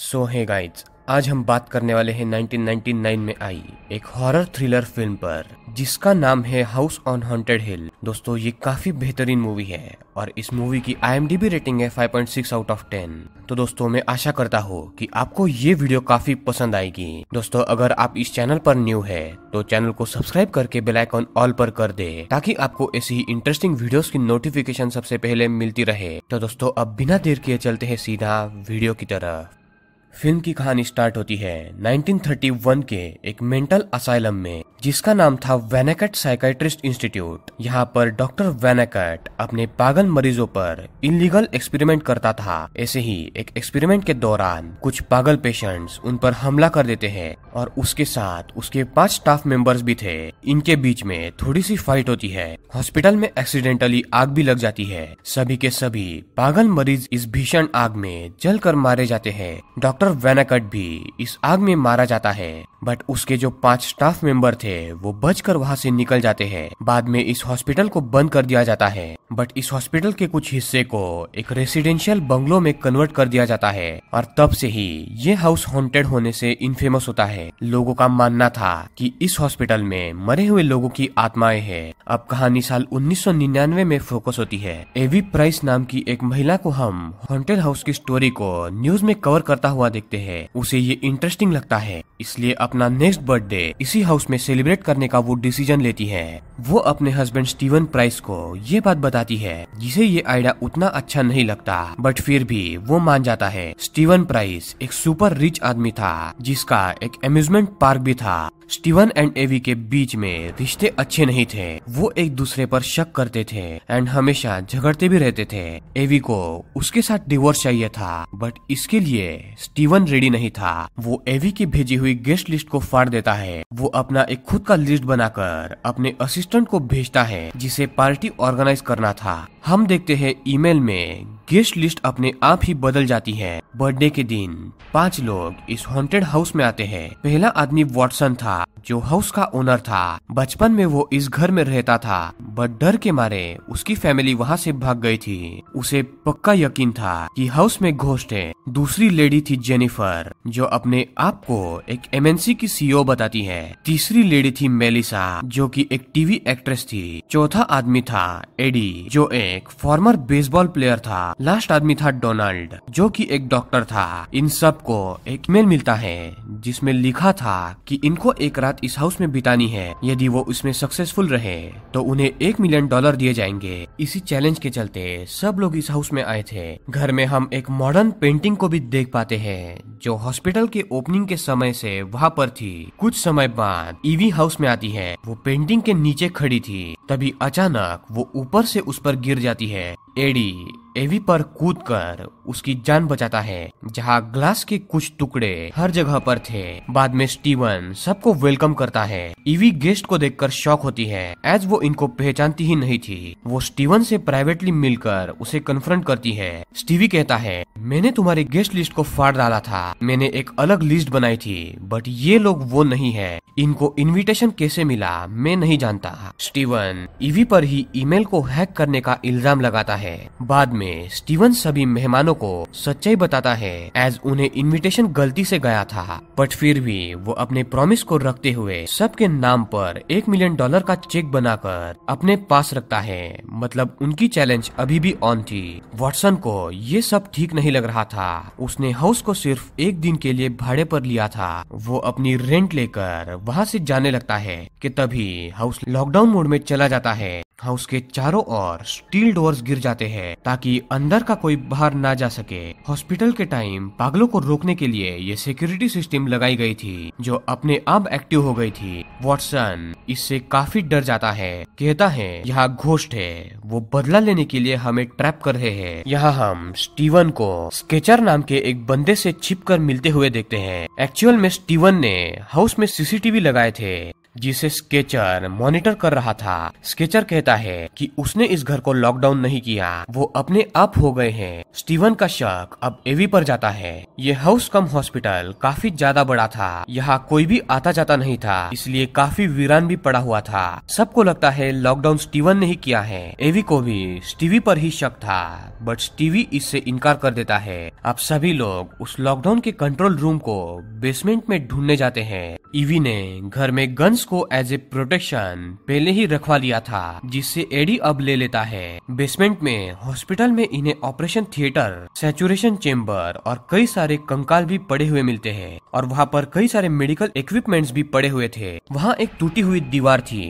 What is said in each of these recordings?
सो है गाइज आज हम बात करने वाले हैं 1999 में आई एक हॉरर थ्रिलर फिल्म पर जिसका नाम है हाउस ऑन हॉन्टेड हिल दोस्तों ये काफी बेहतरीन मूवी है और इस मूवी की आई रेटिंग है 5.6 आउट ऑफ 10 तो दोस्तों मैं आशा करता हूँ कि आपको ये वीडियो काफी पसंद आएगी दोस्तों अगर आप इस चैनल पर न्यू है तो चैनल को सब्सक्राइब करके बेलाइकॉन ऑल पर कर दे ताकि आपको ऐसी इंटरेस्टिंग वीडियो की नोटिफिकेशन सबसे पहले मिलती रहे तो दोस्तों अब बिना देर किए चलते हैं सीधा वीडियो की तरफ फिल्म की कहानी स्टार्ट होती है 1931 के एक मेंटल असाइलम में जिसका नाम था वेनेकट साइकाट्रिस्ट इंस्टीट्यूट यहाँ पर डॉक्टर वेनेकट अपने पागल मरीजों पर इलीगल एक्सपेरिमेंट करता था ऐसे ही एक एक्सपेरिमेंट के दौरान कुछ पागल पेशेंट्स उन पर हमला कर देते हैं और उसके साथ उसके पांच स्टाफ मेंबर्स भी थे इनके बीच में थोड़ी सी फाइट होती है हॉस्पिटल में एक्सीडेंटली आग भी लग जाती है सभी के सभी पागल मरीज इस भीषण आग में जल मारे जाते हैं डॉक्टर वेनेकट भी इस आग में मारा जाता है बट उसके जो पांच स्टाफ मेंबर थे वो बचकर वहां से निकल जाते हैं बाद में इस हॉस्पिटल को बंद कर दिया जाता है बट इस हॉस्पिटल के कुछ हिस्से को एक रेसिडेंशियल बंगलो में कन्वर्ट कर दिया जाता है और तब से ही ये हाउस हॉन्टेड होने से इनफेमस होता है लोगों का मानना था कि इस हॉस्पिटल में मरे हुए लोगों की आत्माएं हैं अब कहानी साल 1999 में फोकस होती है एवी प्राइस नाम की एक महिला को हम हॉन्टेड हाउस की स्टोरी को न्यूज में कवर करता हुआ देखते है उसे ये इंटरेस्टिंग लगता है इसलिए अब अपना नेक्स्ट बर्थडे इसी हाउस में सेलिब्रेट करने का वो डिसीजन लेती है वो अपने हस्बैंड स्टीवन प्राइस को ये बात बताती है जिसे ये आइडिया उतना अच्छा नहीं लगता बट फिर भी वो मान जाता है स्टीवन प्राइस एक सुपर रिच आदमी था जिसका एक एम्यूजमेंट पार्क भी था स्टीवन एंड एवी के बीच में रिश्ते अच्छे नहीं थे वो एक दूसरे पर शक करते थे एंड हमेशा झगड़ते भी रहते थे एवी को उसके साथ डिवोर्स चाहिए था बट इसके लिए स्टीवन रेडी नहीं था वो एवी की भेजी हुई गेस्ट लिस्ट को फाड़ देता है वो अपना एक खुद का लिस्ट बनाकर अपने असिस्टेंट को भेजता है जिसे पार्टी ऑर्गेनाइज करना था हम देखते हैं ईमेल में गेस्ट लिस्ट अपने आप ही बदल जाती है बर्थडे के दिन पांच लोग इस हॉन्टेड हाउस में आते हैं पहला आदमी वॉटसन था जो हाउस का ओनर था बचपन में वो इस घर में रहता था बट डर के मारे उसकी फैमिली वहाँ से भाग गई थी उसे पक्का यकीन था कि हाउस में घोष्ट है दूसरी लेडी थी जेनिफर जो अपने आप को एक एमएनसी की सीईओ e बताती है तीसरी लेडी थी मेलिसा जो कि एक टीवी एक्ट्रेस थी चौथा आदमी था एडी जो एक फॉर्मर बेसबॉल प्लेयर था लास्ट आदमी था डोनाल्ड जो कि एक डॉक्टर था इन सब एक मेल मिलता है जिसमें लिखा था कि इनको एक रात रात इस हाउस में बितानी है यदि वो उसमें सक्सेसफुल रहे तो उन्हें एक मिलियन डॉलर दिए जाएंगे इसी चैलेंज के चलते सब लोग इस हाउस में आए थे घर में हम एक मॉडर्न पेंटिंग को भी देख पाते हैं जो हॉस्पिटल के ओपनिंग के समय से वहाँ पर थी कुछ समय बाद ईवी e हाउस में आती है वो पेंटिंग के नीचे खड़ी थी तभी अचानक वो ऊपर से उस पर गिर जाती है एडी एवी पर कूदकर उसकी जान बचाता है जहां ग्लास के कुछ टुकड़े हर जगह पर थे बाद में स्टीवन सबको वेलकम करता है ईवी गेस्ट को देखकर शॉक होती है एज वो इनको पहचानती ही नहीं थी वो स्टीवन से प्राइवेटली मिलकर उसे कन्फ्रंट करती है स्टीवी कहता है मैंने तुम्हारी गेस्ट लिस्ट को फाड़ डाला था मैंने एक अलग लिस्ट बनाई थी बट ये लोग वो नहीं है इनको इन्विटेशन कैसे मिला मैं नहीं जानता स्टीवन ईवी पर ही ईमेल को हैक करने का इल्जाम लगाता है है बाद में स्टीवन सभी मेहमानों को सच्चाई बताता है एज उन्हें इनविटेशन गलती से गया था बट फिर भी वो अपने प्रॉमिस को रखते हुए सबके नाम पर एक मिलियन डॉलर का चेक बनाकर अपने पास रखता है मतलब उनकी चैलेंज अभी भी ऑन थी वॉटसन को ये सब ठीक नहीं लग रहा था उसने हाउस को सिर्फ एक दिन के लिए भाड़े पर लिया था वो अपनी रेंट लेकर वहाँ से जाने लगता है कि तभी हाउस लॉकडाउन मोड में चला जाता है हाउस के चारों ओर स्टील डोर्स गिर जाते जाते हैं ताकि अंदर का कोई बाहर ना जा सके हॉस्पिटल के टाइम पागलों को रोकने के लिए ये सिक्योरिटी सिस्टम लगाई गई थी जो अपने आप एक्टिव हो गई थी वॉटसन इससे काफी डर जाता है कहता है यहाँ घोष्ट है वो बदला लेने के लिए हमें ट्रैप कर रहे है यहाँ हम स्टीवन को स्केचर नाम के एक बंदे से छिप कर मिलते हुए देखते हैं एक्चुअल में स्टीवन ने हाउस में सीसीटीवी लगाए थे जिसे स्केचर मॉनिटर कर रहा था स्केचर कहता है कि उसने इस घर को लॉकडाउन नहीं किया वो अपने आप हो गए हैं स्टीवन का शक अब एवी पर जाता है ये हाउस कम हॉस्पिटल काफी ज्यादा बड़ा था यहाँ कोई भी आता जाता नहीं था इसलिए काफी वीरान भी पड़ा हुआ था सबको लगता है लॉकडाउन स्टीवन ने ही किया है एवी को भी स्टीवी पर ही शक था बट स्टीवी इससे इनकार कर देता है अब सभी लोग उस लॉकडाउन के कंट्रोल रूम को बेसमेंट में ढूंढने जाते हैं इवी ने घर में गन्स एडम्स को एज ए प्रोटेक्शन पहले ही रखवा लिया था जिससे एडी अब ले लेता है बेसमेंट में हॉस्पिटल में इन्हें ऑपरेशन थिएटर सेचुरेशन चेम्बर और कई सारे कंकाल भी पड़े हुए मिलते हैं और वहाँ पर कई सारे मेडिकल इक्विपमेंट्स भी पड़े हुए थे वहाँ एक टूटी हुई दीवार थी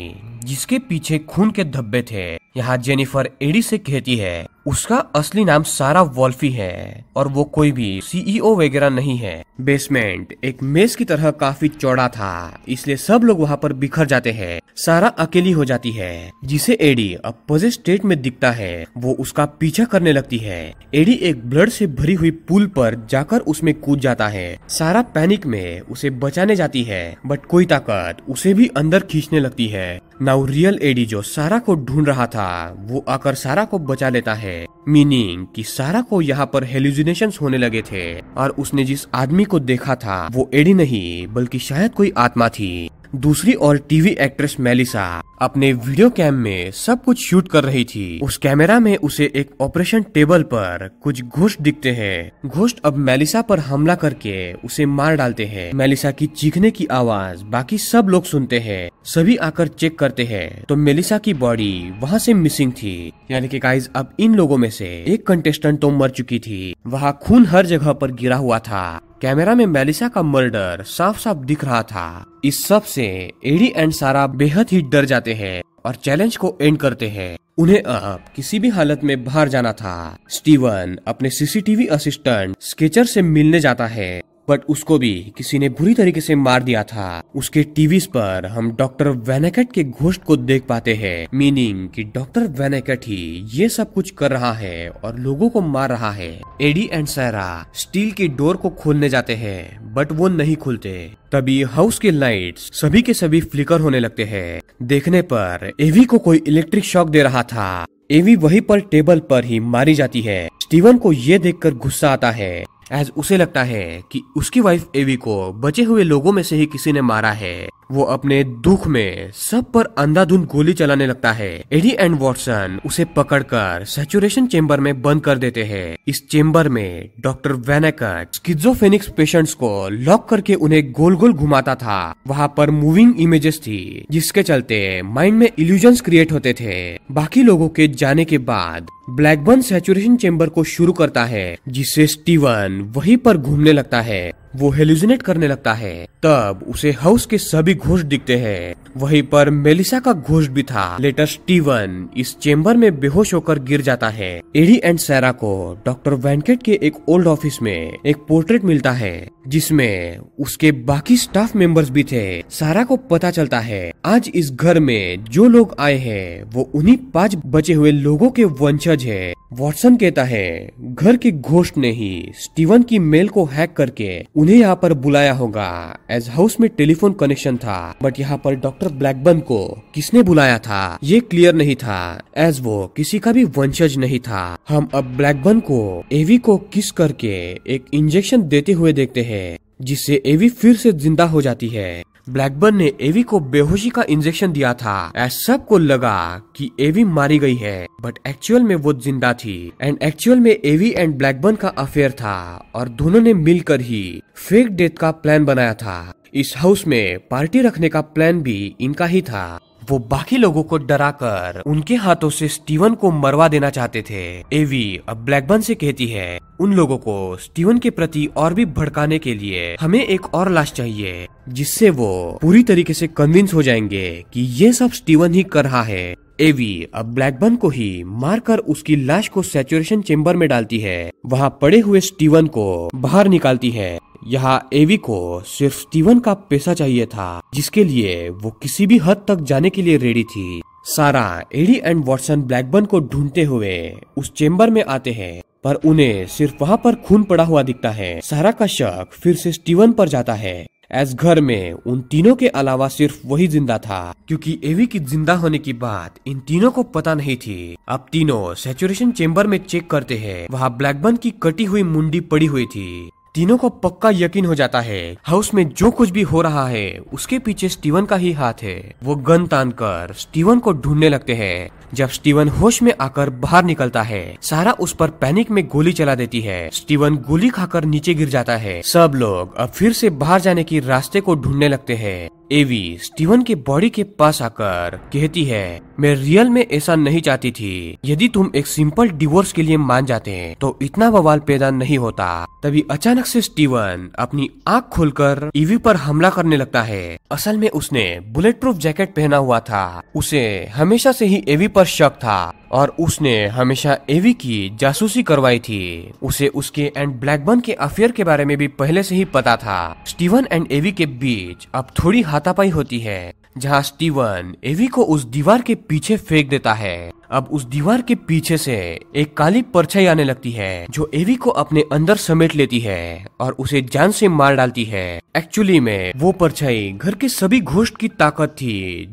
जिसके पीछे खून के धब्बे थे यहाँ जेनिफर एडी से कहती है उसका असली नाम सारा वॉल्फी है और वो कोई भी सीईओ e वगैरह नहीं है बेसमेंट एक मेज की तरह काफी चौड़ा था इसलिए सब लोग वहाँ पर बिखर जाते हैं सारा अकेली हो जाती है जिसे एडी अब पजे स्टेट में दिखता है वो उसका पीछा करने लगती है एडी एक ब्लड से भरी हुई पुल पर जाकर उसमें कूद जाता है सारा पैनिक में उसे बचाने जाती है बट कोई ताकत उसे भी अंदर खींचने लगती है नाउ रियल एडी जो सारा को ढूंढ रहा था वो आकर सारा को बचा लेता है मीनिंग कि सारा को यहाँ पर हेल्यूजिनेशन होने लगे थे और उसने जिस आदमी को देखा था वो एडी नहीं बल्कि शायद कोई आत्मा थी दूसरी और टीवी एक्ट्रेस मेलिसा अपने वीडियो कैम में सब कुछ शूट कर रही थी उस कैमरा में उसे एक ऑपरेशन टेबल पर कुछ घोष्ट दिखते हैं घोष्ट अब मेलिसा पर हमला करके उसे मार डालते हैं मेलिसा की चीखने की आवाज बाकी सब लोग सुनते हैं सभी आकर चेक करते हैं तो मेलिसा की बॉडी वहाँ से मिसिंग थी यानी कि गाइज अब इन लोगों में से एक कंटेस्टेंट तो मर चुकी थी वहाँ खून हर जगह पर गिरा हुआ था कैमरा में मेलिसा का मर्डर साफ साफ दिख रहा था इस सब से एडी एंड सारा बेहद ही डर जाते हैं और चैलेंज को एंड करते हैं उन्हें अब किसी भी हालत में बाहर जाना था स्टीवन अपने सीसीटीवी असिस्टेंट स्केचर से मिलने जाता है बट उसको भी किसी ने बुरी तरीके से मार दिया था उसके टीवी पर हम डॉक्टर वेनेकट के घोष्ट को देख पाते हैं मीनिंग कि डॉक्टर वेनेकट ही ये सब कुछ कर रहा है और लोगों को मार रहा है एडी एंड सैरा स्टील की डोर को खोलने जाते हैं बट वो नहीं खुलते तभी हाउस के लाइट्स सभी के सभी फ्लिकर होने लगते हैं देखने पर एवी को कोई इलेक्ट्रिक शॉक दे रहा था एवी वही पर टेबल पर ही मारी जाती है स्टीवन को ये देखकर गुस्सा आता है एज उसे लगता है कि उसकी वाइफ एवी को बचे हुए लोगों में से ही किसी ने मारा है वो अपने दुख में सब पर अंधाधुंध गोली चलाने लगता है एडी एंड वॉटसन उसे पकड़कर सैचुरेशन चेम्बर में बंद कर देते हैं इस चेम्बर में डॉक्टर वेनेकट स्किजोफेनिक्स पेशेंट्स को लॉक करके उन्हें गोल गोल घुमाता था वहाँ पर मूविंग इमेजेस थी जिसके चलते माइंड में इल्यूजन क्रिएट होते थे बाकी लोगों के जाने के बाद ब्लैकबर्न सेचुरेशन चेम्बर को शुरू करता है जिससे स्टीवन वहीं पर घूमने लगता है वो हेलुजिनेट करने लगता है तब उसे हाउस के सभी घोष दिखते हैं वहीं पर मेलिसा का घोष भी था लेटर स्टीवन इस चेम्बर में बेहोश होकर गिर जाता है एडी एंड सैरा को डॉक्टर वैंकेट के एक ओल्ड ऑफिस में एक पोर्ट्रेट मिलता है जिसमें उसके बाकी स्टाफ मेंबर्स भी थे सारा को पता चलता है आज इस घर में जो लोग आए हैं वो उन्हीं पांच बचे हुए लोगों के वंशज है वॉटसन कहता है घर के घोष्ट ने ही स्टीवन की मेल को हैक करके उन्हें यहाँ पर बुलाया होगा एज हाउस में टेलीफोन कनेक्शन था बट यहाँ पर डॉक्टर ब्लैकबर्न को किसने बुलाया था ये क्लियर नहीं था एज वो किसी का भी वंशज नहीं था हम अब ब्लैकबर्न को एवी को किस करके एक इंजेक्शन देते हुए देखते हैं है जिससे एवी फिर से जिंदा हो जाती है ब्लैकबर्न ने एवी को बेहोशी का इंजेक्शन दिया था सबको लगा कि एवी मारी गई है बट एक्चुअल में वो जिंदा थी एंड एक्चुअल में एवी एंड ब्लैकबर्न का अफेयर था और दोनों ने मिलकर ही फेक डेथ का प्लान बनाया था इस हाउस में पार्टी रखने का प्लान भी इनका ही था वो बाकी लोगों को डराकर उनके हाथों से स्टीवन को मरवा देना चाहते थे एवी अब ब्लैकबर्न से कहती है उन लोगों को स्टीवन के प्रति और भी भड़काने के लिए हमें एक और लाश चाहिए जिससे वो पूरी तरीके से कन्विंस हो जाएंगे कि ये सब स्टीवन ही कर रहा है एवी अब ब्लैकबर्न को ही मारकर उसकी लाश को सेचुरेशन चेम्बर में डालती है वहाँ पड़े हुए स्टीवन को बाहर निकालती है यहाँ एवी को सिर्फ स्टीवन का पैसा चाहिए था जिसके लिए वो किसी भी हद तक जाने के लिए रेडी थी सारा एडी एंड वॉटसन ब्लैकबर्न को ढूंढते हुए उस चेम्बर में आते हैं पर उन्हें सिर्फ वहाँ पर खून पड़ा हुआ दिखता है सारा का शक फिर से स्टीवन पर जाता है एस घर में उन तीनों के अलावा सिर्फ वही जिंदा था क्योंकि एवी की जिंदा होने की बात इन तीनों को पता नहीं थी अब तीनों सेचुरेशन चेम्बर में चेक करते हैं वहाँ ब्लैकबर्न की कटी हुई मुंडी पड़ी हुई थी तीनों को पक्का यकीन हो जाता है हाउस में जो कुछ भी हो रहा है उसके पीछे स्टीवन का ही हाथ है वो गन तान कर स्टीवन को ढूंढने लगते हैं जब स्टीवन होश में आकर बाहर निकलता है सारा उस पर पैनिक में गोली चला देती है स्टीवन गोली खाकर नीचे गिर जाता है सब लोग अब फिर से बाहर जाने की रास्ते को ढूंढने लगते हैं एवी स्टीवन के बॉडी के पास आकर कहती है मैं रियल में ऐसा नहीं चाहती थी यदि तुम एक सिंपल डिवोर्स के लिए मान जाते तो इतना बवाल पैदा नहीं होता तभी अचानक से स्टीवन अपनी आंख खोलकर ईवी पर हमला करने लगता है असल में उसने बुलेट प्रूफ जैकेट पहना हुआ था उसे हमेशा से ही एवी पर शक था और उसने हमेशा एवी की जासूसी करवाई थी उसे उसके एंड ब्लैकबर्न के अफेयर के बारे में भी पहले से ही पता था स्टीवन एंड एवी के बीच अब थोड़ी हाथ हाथापाई होती है जहाँ स्टीवन एवी को उस दीवार के पीछे फेंक देता है अब उस दीवार के पीछे से एक काली परछाई आने लगती है जो एवी को अपने अंदर समेट लेती है और उसे जान से मार डालती है एक्चुअली में वो परछाई घर के सभी घोष्ट की ताकत थी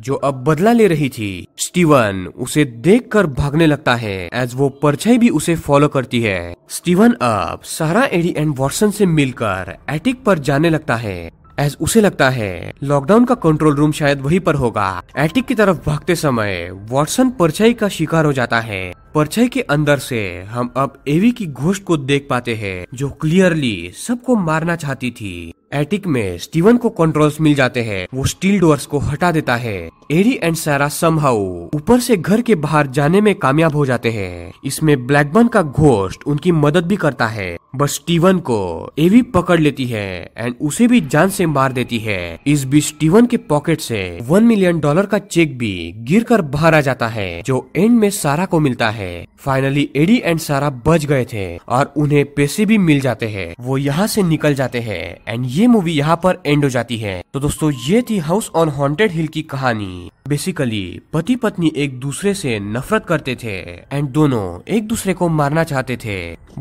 जो अब बदला ले रही थी स्टीवन उसे देखकर भागने लगता है एज वो परछाई भी उसे फॉलो करती है स्टीवन अब सारा एडी एंड वॉटसन से मिलकर एटिक पर जाने लगता है एज उसे लगता है लॉकडाउन का कंट्रोल रूम शायद वहीं पर होगा एटिक की तरफ भागते समय वॉटसन परछाई का शिकार हो जाता है परछाई के अंदर से हम अब एवी की घोष्ट को देख पाते हैं जो क्लियरली सबको मारना चाहती थी एटिक में स्टीवन को कंट्रोल्स मिल जाते हैं वो स्टील डोर्स को हटा देता है एरी एंड सारा समहाउ ऊपर से घर के बाहर जाने में कामयाब हो जाते हैं इसमें ब्लैकबर्न का घोष्ट उनकी मदद भी करता है बस स्टीवन को एवी पकड़ लेती है एंड उसे भी जान से मार देती है इस बीच स्टीवन के पॉकेट से वन मिलियन डॉलर का चेक भी गिर कर बाहर आ जाता है जो एंड में सारा को मिलता है है फाइनली एडी एंड सारा बच गए थे और उन्हें पैसे भी मिल जाते हैं वो यहाँ से निकल जाते हैं एंड ये मूवी यहाँ पर एंड हो जाती है तो दोस्तों ये थी हाउस ऑन हॉन्टेड हिल की कहानी बेसिकली पति पत्नी एक दूसरे से नफरत करते थे एंड दोनों एक दूसरे को मारना चाहते थे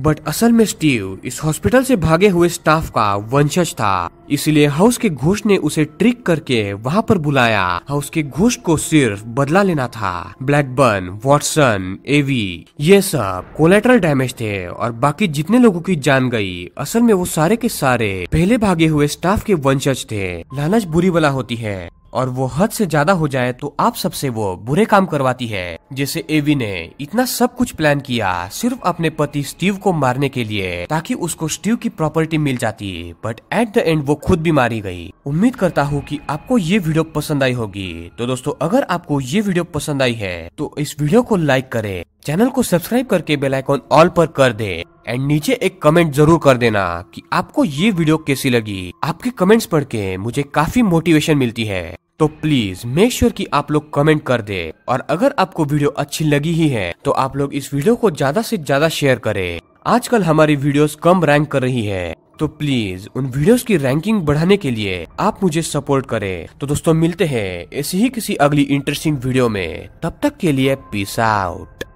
बट असल में स्टीव इस हॉस्पिटल से भागे हुए स्टाफ का वंशज था इसलिए हाउस के घोष ने उसे ट्रिक करके वहाँ पर बुलाया हाउस के घोष को सिर्फ बदला लेना था ब्लैकबर्न वॉटसन एवी ये सब कोलेट्रल डैमेज थे और बाकी जितने लोगों की जान गई असल में वो सारे के सारे पहले भागे हुए स्टाफ के वंशज थे लालच बुरी वाला होती है और वो हद से ज्यादा हो जाए तो आप सबसे वो बुरे काम करवाती है जैसे एवी ने इतना सब कुछ प्लान किया सिर्फ अपने पति स्टीव को मारने के लिए ताकि उसको स्टीव की प्रॉपर्टी मिल जाती बट एट द एंड वो खुद भी मारी गई उम्मीद करता हूँ कि आपको ये वीडियो पसंद आई होगी तो दोस्तों अगर आपको ये वीडियो पसंद आई है तो इस वीडियो को लाइक करे चैनल को सब्सक्राइब करके बेल आइकॉन ऑल पर कर दे एंड नीचे एक कमेंट जरूर कर देना कि आपको ये वीडियो कैसी लगी आपके कमेंट्स पढ़ के मुझे काफी मोटिवेशन मिलती है तो प्लीज मेक श्योर कि आप लोग कमेंट कर दे और अगर आपको वीडियो अच्छी लगी ही है तो आप लोग इस वीडियो को ज्यादा से ज्यादा शेयर करें आजकल हमारी वीडियोस कम रैंक कर रही है तो प्लीज उन वीडियोस की रैंकिंग बढ़ाने के लिए आप मुझे सपोर्ट करें तो दोस्तों मिलते हैं ऐसी ही किसी अगली इंटरेस्टिंग वीडियो में तब तक के लिए पीस आउट